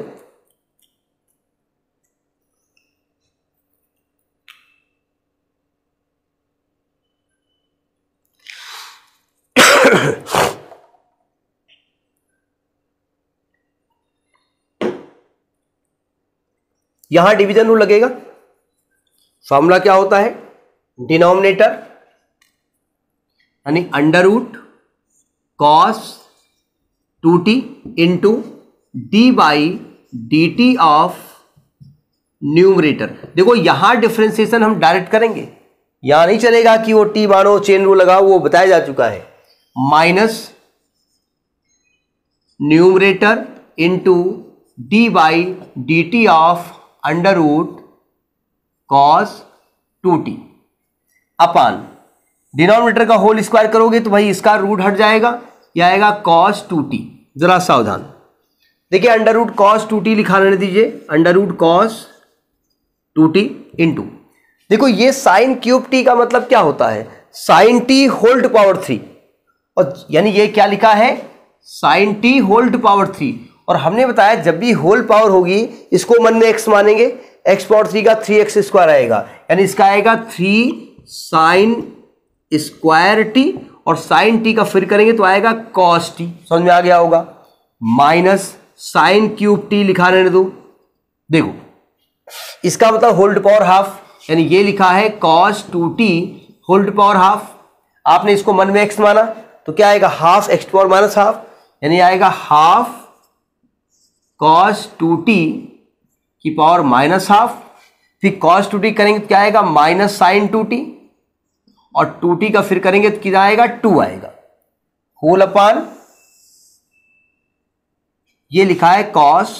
यहां डिवीजन रूल लगेगा फॉर्मूला क्या होता है डिनोमिनेटर यानी under root cos two t into d by d t of numerator देखो यहां डिफ्रेंसिएशन हम डायरेक्ट करेंगे यहां नहीं चलेगा कि वो टी मानो चेन रूल लगाओ वो बताया जा चुका है minus numerator into d by d t of under root cos two t upon denominator का होल स्क्वायर करोगे तो भाई इसका रूट हट जाएगा यह आएगा कॉस टू टी जरा सावधान देखिए under root cos two t लिखा रहने दीजिए under root cos two t two देखो ये साइन क्यूब टी का मतलब क्या होता है sine t whole power three और यानी ये क्या लिखा है sine t whole power three और हमने बताया जब भी होल पावर होगी इसको मन में एक्स मानेंगे एक्स पावर थ्री का थ्री एक्स स्क्वायर आएगा यानी इसका आएगा थ्री साइन स्क्वायर टी और साइन टी का फिर करेंगे तो आएगा कॉस टी समझ में आ गया होगा माइनस साइन क्यूब टी लिखा रहने दो देखो इसका मतलब होल्ड पावर हाफ यानी ये लिखा है cos two t whole power half आपने इसको मन में एक्स माना तो क्या आएगा half x power minus half यानी आएगा हाफ कॉस टू टी की पावर माइनस हाफ फिर कॉस टू टी करेंगे तो क्या आएगा माइनस साइन टू टी और टू टी का फिर करेंगे तो क्या आएगा टू आएगा होल अपान ये लिखा है कॉस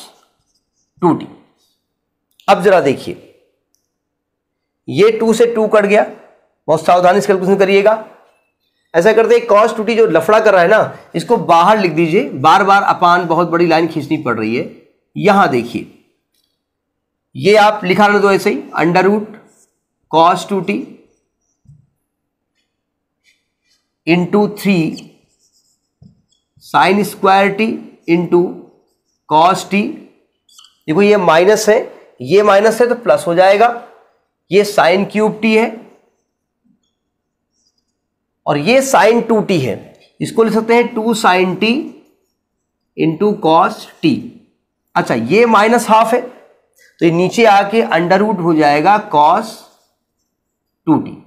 टू टी अब जरा देखिए ये टू से टू कट गया बहुत सावधानी से कैलकुलेशन करिएगा ऐसा करते हैं कॉस टूटी जो लफड़ा कर रहा है ना इसको बाहर लिख दीजिए बार बार अपान बहुत बड़ी लाइन खींचनी पड़ रही है यहां देखिए ये आप लिखा रहे दो ऐसे ही under root cos two t into three sine square t into cos t देखो ये माइनस है ये माइनस है तो प्लस हो जाएगा ये साइन क्यूब टी है और ये साइन टू टी है इसको लिख सकते हैं two sine t into cos t अच्छा ये माइनस हाफ है तो ये नीचे आके अंडर रूट हो जाएगा कॉस टू टी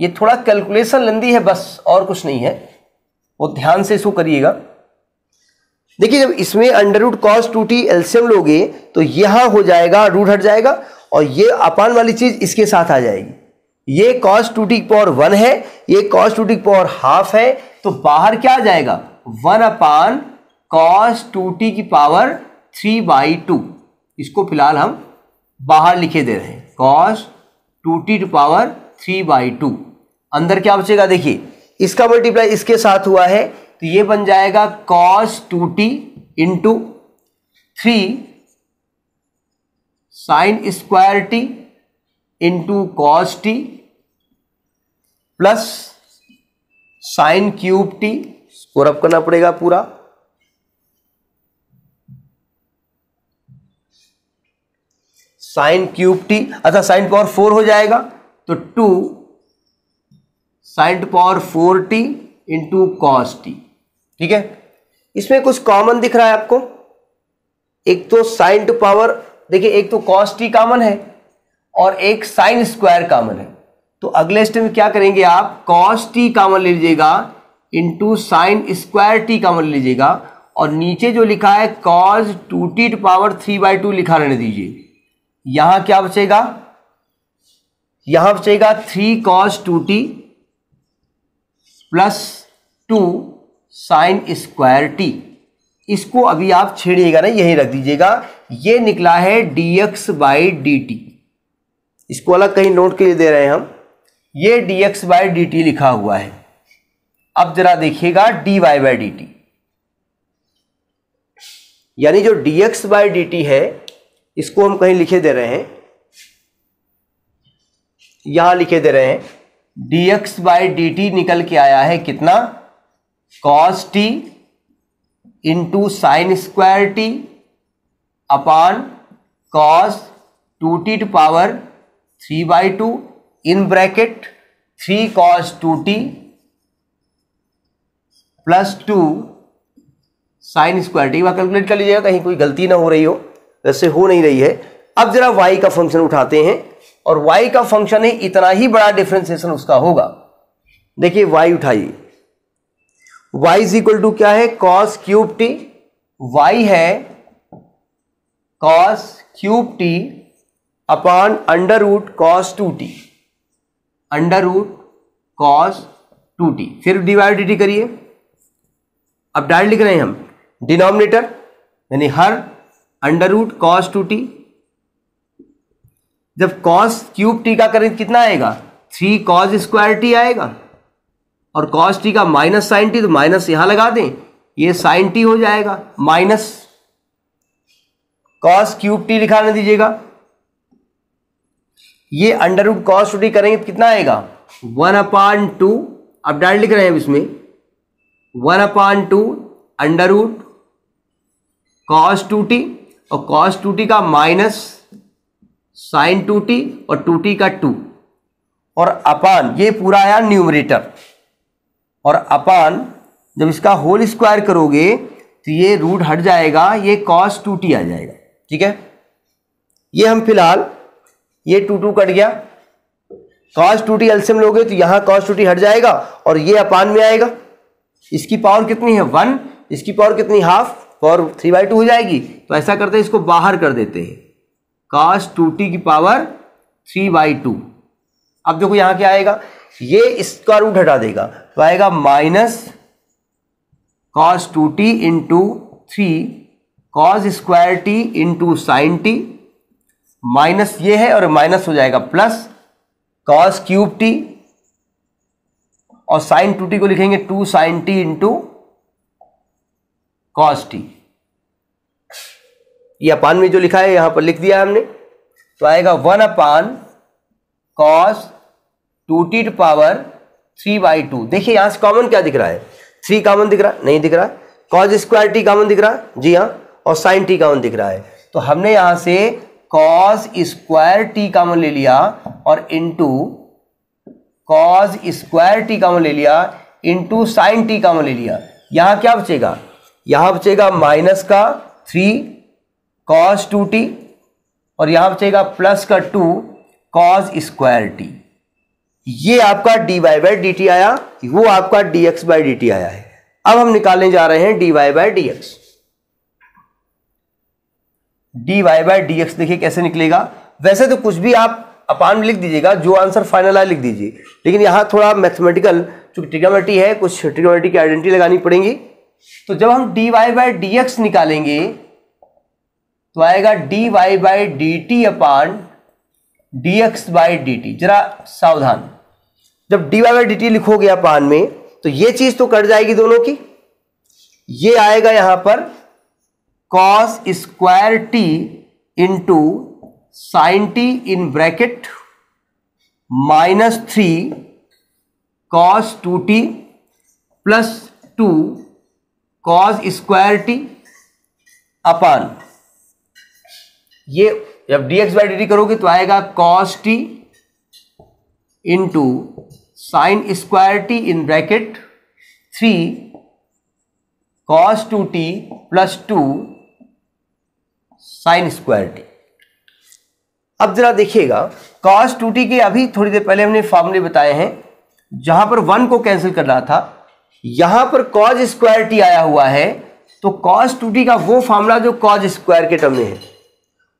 ये थोड़ा कैलकुलेशन लंदी है बस और कुछ नहीं है वो ध्यान से इसको करिएगा देखिए जब इसमें under root cos two t एल्सियम लोगे तो यहां हो जाएगा रूट हट जाएगा और ये अपान वाली चीज़ इसके साथ आ जाएगी ये cos two t power one है ये cos two t power half है तो बाहर क्या आ जाएगा one upon cos two t की पावर थ्री बाई टू इसको फिलहाल हम बाहर लिखे दे रहे हैं cos two t to power three by two अंदर क्या बचेगा देखिए इसका मल्टीप्लाई इसके साथ हुआ है तो ये बन जाएगा cos two t into three sine square t into cos t plus sine cube t score up करना पड़ेगा पूरा साइन क्यूब टी अच्छा साइन पावर फोर हो जाएगा तो two sine power four t into cos t ठीक है इसमें कुछ कॉमन दिख रहा है आपको एक तो साइन टू पावर देखिए एक तो कॉस टी कॉमन है और एक साइन स्क्वायर कॉमन है तो अगले स्टेप में क्या करेंगे आप कॉस टी कॉमन ले लीजिएगा into sine square t common लीजिएगा और नीचे जो लिखा है cos two t to power three by two लिखा रहने दीजिए यहां क्या बचेगा यहां बचेगा three cos two t plus two sine square t इसको अभी आप छेड़िएगा ना यही रख दीजिएगा ये निकला है d x by d t इसको अलग कहीं नोट के लिए दे रहे हैं हम ये d x by d t लिखा हुआ है अब जरा देखिएगा d y by d t यानी जो d x by d t है इसको हम कहीं लिखे दे रहे हैं यहां लिखे दे रहे हैं d x by d t निकल के आया है कितना cos t into sine square t upon cos two t to power three by two in bracket three cos two t plus two sine square t वहां calculate कर लीजिएगा कहीं कोई गलती ना हो रही हो वैसे हो नहीं रही है अब जरा वाई का फंक्शन उठाते हैं और वाई का फंक्शन है इतना ही बड़ा डिफ्रेंसिएशन उसका होगा देखिए वाई उठाइए y इज इक्वल टू क्या है कॉस क्यूब टी y है cos cube t upon under root cos two t under root cos two t फिर डिवाइड डी करिए अब डायरेक्ट लिख रहे हैं हम डिनोमिनेटर यानी हर under root cos two t जब कॉस क्यूब टी का करें कितना आएगा थ्री कॉस स्क्वायर टी आएगा और कॉस टी का माइनस साइन टी तो माइनस यहां लगा दें ये साइन टी हो जाएगा माइनस कॉस क्यूब टी लिखाने दीजिएगा ये under root cos two t करेंगे तो कितना आएगा वन अपान टू अब डायरेक्ट लिख रहे हैं इसमें one upon two under root cos two t और कॉस टू टी का माइनस साइन टू टी और टू टी का टू और अपान ये पूरा आया न्यूमरेटर और अपान जब इसका होल स्क्वायर करोगे तो ये रूट हट जाएगा ये कॉस टू टी आ जाएगा ठीक है ये हम फिलहाल ये टू टू कट गया कॉस टू टी एल्सियम लोगे तो यहां कॉस टू टी हट जाएगा और ये अपान में आएगा इसकी पावर कितनी है वन इसकी पावर कितनी half power three by two हो जाएगी तो ऐसा करते हैं इसको बाहर कर देते हैं कॉस टू टी की पावर थ्री बाई टू अब देखो यहाँ क्या आएगा ये इसका रूट हटा देगा तो आएगा minus cos two t into three cos square t into sine t minus ये है और माइनस हो जाएगा प्लस कॉस क्यूब टी और साइन टू टी को लिखेंगे two sine t into cos t ये अपान में जो लिखा है यहां पर लिख दिया हमने तो आएगा one upon cos two t to power three by two देखिए यहां से कॉमन क्या दिख रहा है थ्री कॉमन दिख रहा है नहीं दिख रहा कॉज स्क्वायर टी कॉमन दिख रहा है जी हाँ और साइन टी कॉमन दिख रहा है तो हमने यहां से कॉज स्क्वायर टी कॉमन ले लिया और into cos square t common ले लिया इंटू साइन टी कॉमन ले लिया यहां क्या बचेगा यहां बचेगा माइनस का थ्री कॉस टू टी और यहां बचेगा प्लस का टू कॉज स्क्वायर टी ये आपका d y by d t आया वो आपका d x by d t आया है अब हम निकालने जा रहे हैं d y by d x d y by d x देखिए कैसे निकलेगा वैसे तो कुछ भी आप अपान में लिख दीजिएगा जो आंसर फाइनल आए लिख दीजिए लेकिन यहां थोड़ा मैथमेटिकल चूंकि ट्रिग्नोमेट्री है कुछ ट्रिग्नोमेट्री की आइडेंटिटी लगानी पड़ेगी तो जब हम d y by d x निकालेंगे तो आएगा d y by d t upon d x by d t जरा सावधान जब d y y d t लिखोगे आप में तो ये चीज तो कट जाएगी दोनों की ये आएगा यहां पर cos square t into sine t in bracket minus three cos two t plus two cos square t upon ये जब एक्स बाई डी करोगे तो आएगा cos t into sine square t in bracket three cos two t plus two sine square t अब जरा देखिएगा cos two T के अभी थोड़ी देर पहले हमने फॉर्मूले बताए हैं जहां पर वन को कैंसिल कर रहा था यहां पर कॉज स्क्वायर टी आया हुआ है तो कॉस टू टी का वो फॉर्मूला जो कॉज स्क्वायर के टर्म में है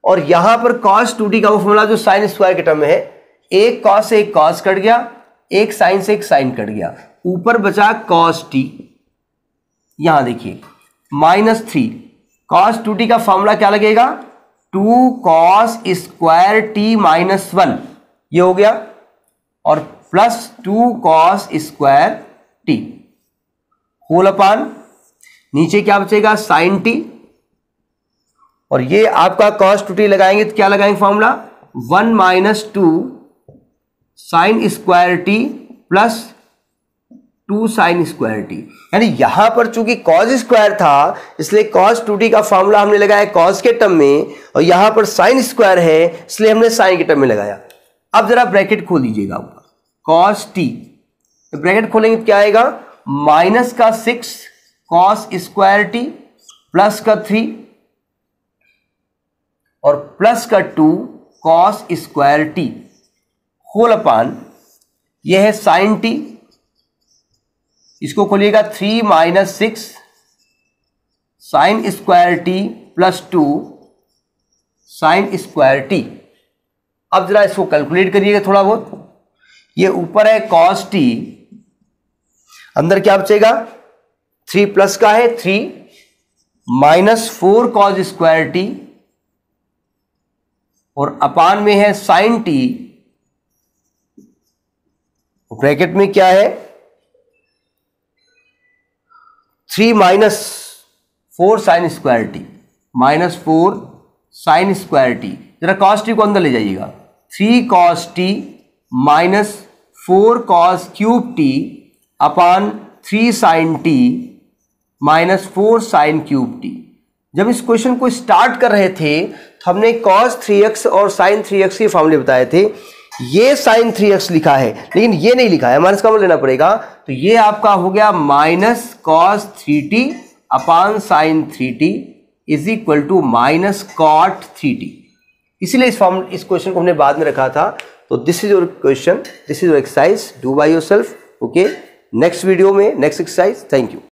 और यहां पर कॉस टू टी का वो फॉर्मूला जो साइन स्क्वायर के टर्म में है एक कॉस एक कॉस कट गया एक साइन से एक साइन कट गया ऊपर बचा कॉस टी यहां देखिए minus three cos two t का फॉर्मूला क्या लगेगा two cos square t minus one ये हो गया और plus two cos square t whole upon नीचे क्या बचेगा साइन टी और ये आपका कॉस टू टी लगाएंगे तो क्या लगाएंगे formula one minus two sine square t plus two sine square t यानी यहां पर चूंकि कॉज स्क्वायर था इसलिए कॉज टू टी का फॉर्मूला हमने लगाया कॉज के टर्म में और यहां पर साइन स्क्वायर है इसलिए हमने साइन के टर्म में लगाया अब जरा ब्रैकेट खोल लीजिएगा ऊपर कॉस टी ब्रैकेट खोलेंगे तो क्या आएगा माइनस का six cos square t plus का थ्री और प्लस का two cos square t whole upon यह है साइन टी इसको खोलिएगा three minus six sine square t plus two sine square t अब जरा इसको कैलकुलेट करिएगा थोड़ा बहुत ये ऊपर है कॉस टी अंदर क्या बचेगा थ्री प्लस का है three minus four cos square t और अपान में है साइन टी ब्रैकेट में क्या है three minus four sine square t minus four sine square t जरा कॉस टी को अंदर ले जाइएगा three cos t minus four cos cube t upon three sine t minus four sine cube t जब इस क्वेश्चन को start कर रहे थे तो हमने कॉस थ्री एक्स और साइन थ्री एक्स के फॉर्मूले बताए थे ये साइन थ्री एक्स लिखा है लेकिन ये नहीं लिखा है माइनस कॉमन मतलब लेना पड़ेगा तो ये आपका हो गया minus cos three t upon sine three t is equal to minus cot three t इसीलिए इस फॉर्म इस क्वेश्चन को हमने बाद में रखा था तो this is your question this is your exercise do by yourself okay next video में नेक्स्ट एक्सरसाइज थैंक यू